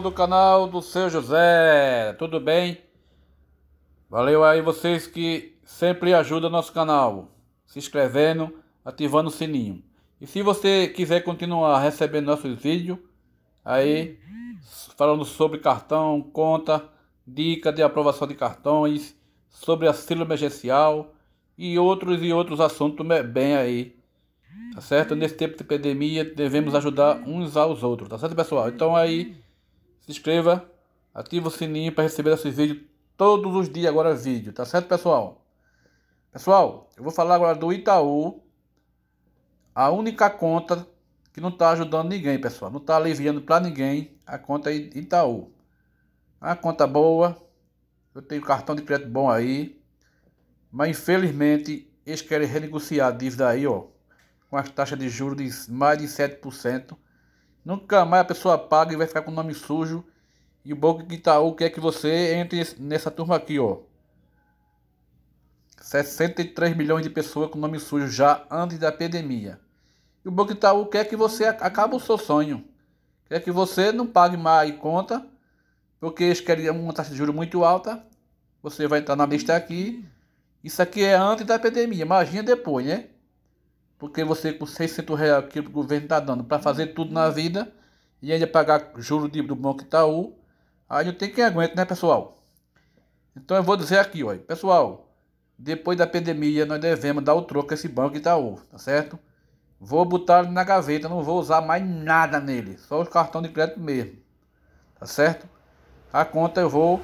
do canal do seu José, tudo bem? Valeu aí vocês que sempre ajudam nosso canal, se inscrevendo, ativando o sininho. E se você quiser continuar recebendo nossos vídeos, aí falando sobre cartão, conta, dica de aprovação de cartões, sobre auxílio emergencial e outros e outros assuntos bem aí Tá certo? Nesse tempo de pandemia, devemos ajudar uns aos outros, tá certo, pessoal? Então aí, se inscreva, ativa o sininho para receber esses vídeos todos os dias agora vídeo, tá certo, pessoal? Pessoal, eu vou falar agora do Itaú, a única conta que não está ajudando ninguém, pessoal, não está aliviando para ninguém, a conta Itaú. É a conta boa, eu tenho cartão de crédito bom aí, mas infelizmente eles querem renegociar a dívida aí, ó, com as taxas de juros de mais de 7%. Nunca mais a pessoa paga e vai ficar com o nome sujo. E o Banco Itaú quer que você entre nessa turma aqui, ó. 63 milhões de pessoas com nome sujo já antes da pandemia. E o Banco Itaú quer que você acabe o seu sonho. Quer que você não pague mais conta, porque eles querem uma taxa de juros muito alta. Você vai entrar na lista aqui. Isso aqui é antes da pandemia, imagina depois, né? Porque você com 600 reais que o governo está dando para fazer tudo na vida e ainda pagar juro de, do Banco Itaú, aí não tem quem aguenta, né, pessoal? Então eu vou dizer aqui, olha, pessoal, depois da pandemia nós devemos dar o troco a esse Banco Itaú, tá certo? Vou botar ele na gaveta, não vou usar mais nada nele, só os cartões de crédito mesmo, tá certo? A conta eu vou,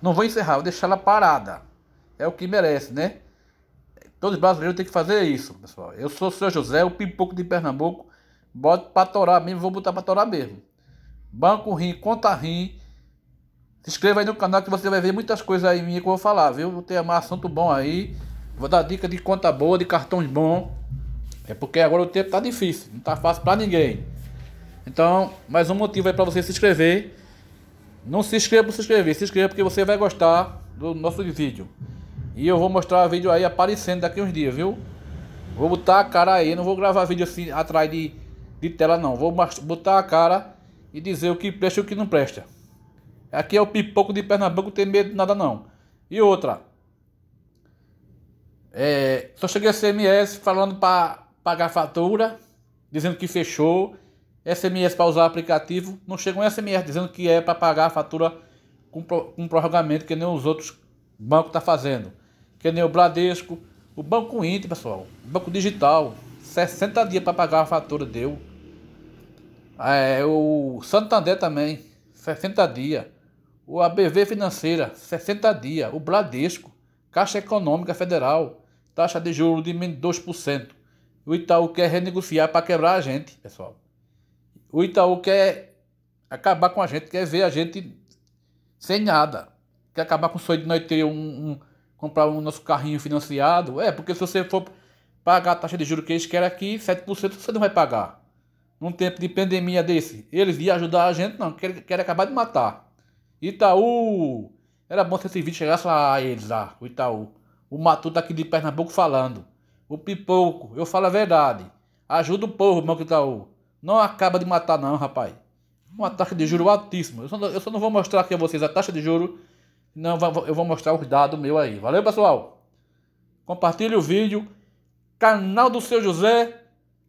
não vou encerrar, vou deixar ela parada, é o que merece, né? Todos os brasileiros têm que fazer isso, pessoal. Eu sou o seu José, o pipoco de Pernambuco. Boto pra torar mesmo, vou botar pra torar mesmo. Banco rim, conta rim. Se inscreva aí no canal que você vai ver muitas coisas aí minha que eu vou falar, viu? Vou ter um assunto bom aí. Vou dar dica de conta boa, de cartões bom. É porque agora o tempo tá difícil, não tá fácil para ninguém. Então, mais um motivo aí para você se inscrever. Não se inscreva por se inscrever, se inscreva porque você vai gostar do nosso vídeo. E eu vou mostrar vídeo aí aparecendo daqui uns dias, viu? Vou botar a cara aí, não vou gravar vídeo assim atrás de, de tela não. Vou botar a cara e dizer o que presta e o que não presta. Aqui é o pipoco de Pernambuco, tem medo de nada não. E outra. É, só cheguei a SMS falando para pagar fatura, dizendo que fechou. SMS para usar o aplicativo, não chega um SMS dizendo que é para pagar a fatura com, com prorrogamento, que nem os outros bancos estão tá fazendo que nem o Bradesco, o Banco Inter, pessoal, o Banco Digital, 60 dias para pagar a fatura deu. É, o Santander também, 60 dias. O ABV Financeira, 60 dias. O Bradesco, Caixa Econômica Federal, taxa de juros de menos 2%. O Itaú quer renegociar para quebrar a gente, pessoal. O Itaú quer acabar com a gente, quer ver a gente sem nada. Quer acabar com o sonho de nós ter um, um comprar o nosso carrinho financiado. É, porque se você for pagar a taxa de juros que eles querem aqui, 7% você não vai pagar. Num tempo de pandemia desse, eles iam ajudar a gente, não, querem, querem acabar de matar. Itaú! Era bom se esse vídeo chegasse a eles lá, ah, o Itaú. O Matuto tá aqui de Pernambuco falando. O Pipoco, eu falo a verdade. Ajuda o povo, Banco Itaú. Tá não acaba de matar não, rapaz. Uma taxa de juro altíssima. Eu só, não, eu só não vou mostrar aqui a vocês a taxa de juro não, eu vou mostrar os dados meu aí. Valeu, pessoal. Compartilhe o vídeo. Canal do Seu José,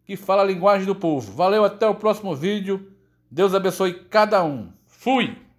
que fala a linguagem do povo. Valeu, até o próximo vídeo. Deus abençoe cada um. Fui!